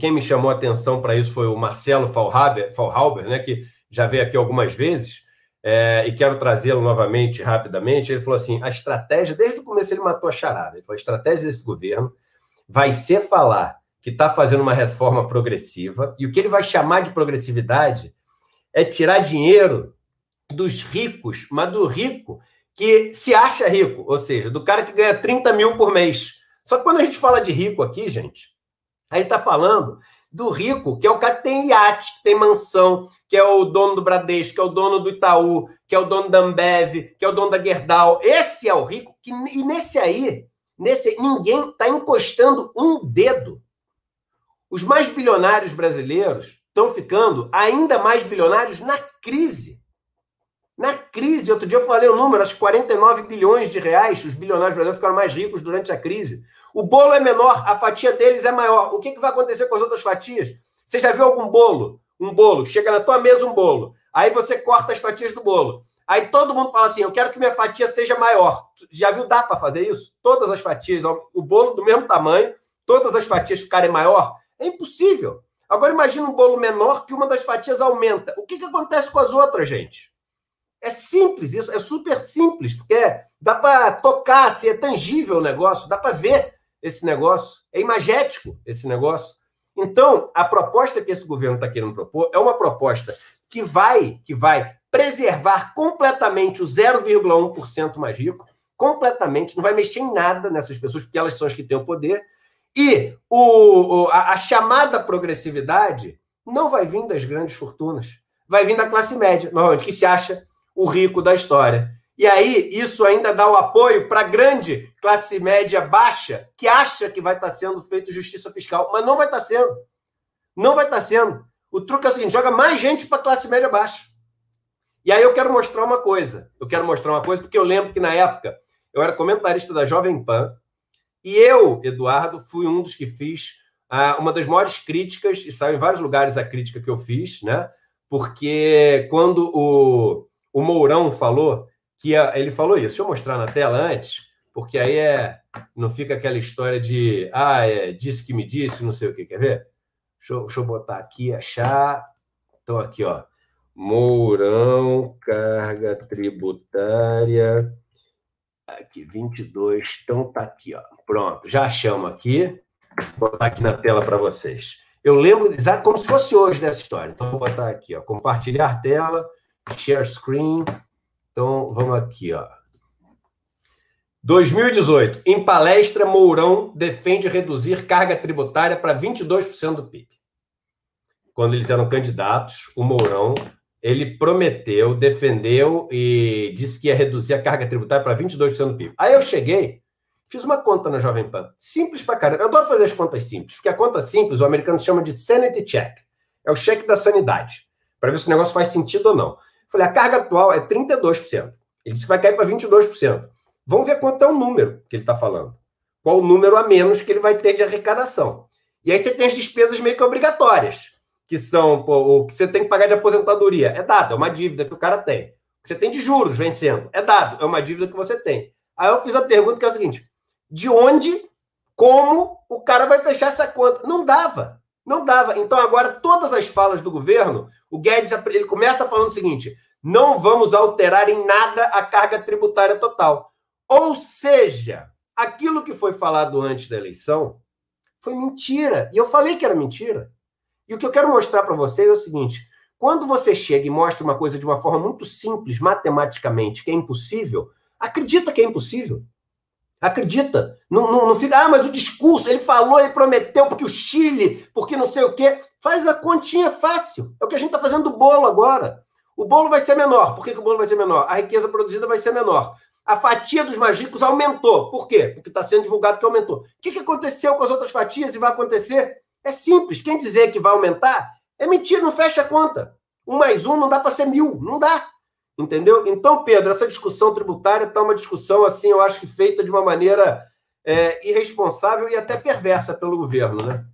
Quem me chamou a atenção para isso foi o Marcelo Fallhaber, Fallhaber né, que já veio aqui algumas vezes, é, e quero trazê-lo novamente rapidamente. Ele falou assim: a estratégia, desde o começo ele matou a charada. Ele falou: a estratégia desse governo vai ser falar que está fazendo uma reforma progressiva, e o que ele vai chamar de progressividade é tirar dinheiro dos ricos, mas do rico que se acha rico, ou seja, do cara que ganha 30 mil por mês. Só que quando a gente fala de rico aqui, gente, Aí ele tá falando do rico, que é o cara que tem iate, que tem mansão, que é o dono do Bradesco, que é o dono do Itaú, que é o dono da Ambev, que é o dono da Gerdau. Esse é o rico, que, e nesse aí, nesse ninguém está encostando um dedo. Os mais bilionários brasileiros estão ficando ainda mais bilionários na crise. Na crise, outro dia eu falei o um número, acho que 49 bilhões de reais, os bilionários brasileiros ficaram mais ricos durante a crise. O bolo é menor, a fatia deles é maior. O que, que vai acontecer com as outras fatias? Você já viu algum bolo? Um bolo, chega na tua mesa um bolo. Aí você corta as fatias do bolo. Aí todo mundo fala assim: eu quero que minha fatia seja maior. Já viu dá para fazer isso? Todas as fatias, o bolo do mesmo tamanho, todas as fatias ficarem maior? É impossível. Agora imagina um bolo menor que uma das fatias aumenta. O que, que acontece com as outras, gente? É simples isso, é super simples, porque é, dá para tocar, assim, é tangível o negócio, dá para ver esse negócio, é imagético esse negócio. Então, a proposta que esse governo está querendo propor é uma proposta que vai, que vai preservar completamente o 0,1% mais rico, completamente, não vai mexer em nada nessas pessoas, porque elas são as que têm o poder, e o, o a, a chamada progressividade não vai vir das grandes fortunas vai vir da classe média, normalmente, que se acha o rico da história. E aí, isso ainda dá o apoio para a grande classe média baixa, que acha que vai estar tá sendo feito justiça fiscal, mas não vai estar tá sendo. Não vai estar tá sendo. O truque é o seguinte: joga mais gente para a classe média baixa. E aí eu quero mostrar uma coisa. Eu quero mostrar uma coisa, porque eu lembro que na época eu era comentarista da Jovem Pan, e eu, Eduardo, fui um dos que fiz ah, uma das maiores críticas, e saiu em vários lugares a crítica que eu fiz, né? Porque quando o o Mourão falou que a, ele falou isso. Deixa eu mostrar na tela antes, porque aí é não fica aquela história de ah, é, disse que me disse, não sei o que. Quer ver? Deixa eu, deixa eu botar aqui, achar. Então, aqui, ó. Mourão, carga tributária. Aqui, 22. Então, tá aqui, ó. Pronto, já chamo aqui. Vou botar aqui na tela para vocês. Eu lembro exato como se fosse hoje dessa né, história. Então, vou botar aqui, ó. Compartilhar tela share screen. Então, vamos aqui, ó. 2018, em palestra, Mourão defende reduzir carga tributária para 22% do PIB. Quando eles eram candidatos, o Mourão, ele prometeu, defendeu e disse que ia reduzir a carga tributária para 22% do PIB. Aí eu cheguei, fiz uma conta na Jovem Pan, simples pra caramba. Eu adoro fazer as contas simples, porque a conta simples o americano chama de sanity check. É o cheque da sanidade, para ver se o negócio faz sentido ou não. Falei, a carga atual é 32%. Ele disse que vai cair para 22%. Vamos ver quanto é o número que ele está falando. Qual o número a menos que ele vai ter de arrecadação. E aí você tem as despesas meio que obrigatórias, que são pô, o que você tem que pagar de aposentadoria. É dado, é uma dívida que o cara tem. O que você tem de juros vencendo. É dado, é uma dívida que você tem. Aí eu fiz a pergunta que é a seguinte: de onde, como o cara vai fechar essa conta? Não dava. Não dava. Então, agora, todas as falas do governo, o Guedes ele começa falando o seguinte: não vamos alterar em nada a carga tributária total. Ou seja, aquilo que foi falado antes da eleição foi mentira. E eu falei que era mentira. E o que eu quero mostrar para vocês é o seguinte: quando você chega e mostra uma coisa de uma forma muito simples, matematicamente, que é impossível, acredita que é impossível. Acredita. Não, não, não, fica, ah, mas o discurso, ele falou, ele prometeu porque o Chile, porque não sei o quê. Faz a continha fácil. É o que a gente está fazendo do bolo agora. O bolo vai ser menor. Por que, que, o bolo vai ser menor? A riqueza produzida vai ser menor. A fatia dos mais ricos aumentou. Por quê? Porque está sendo divulgado que aumentou. O que, que aconteceu com as outras fatias e vai acontecer? É simples. Quem dizer que vai aumentar é mentira, não fecha a conta. Um mais um não dá para ser mil. Não dá. Entendeu? Então, Pedro, essa discussão tributária está uma discussão, assim, eu acho que feita de uma maneira é, irresponsável e até perversa pelo governo, né?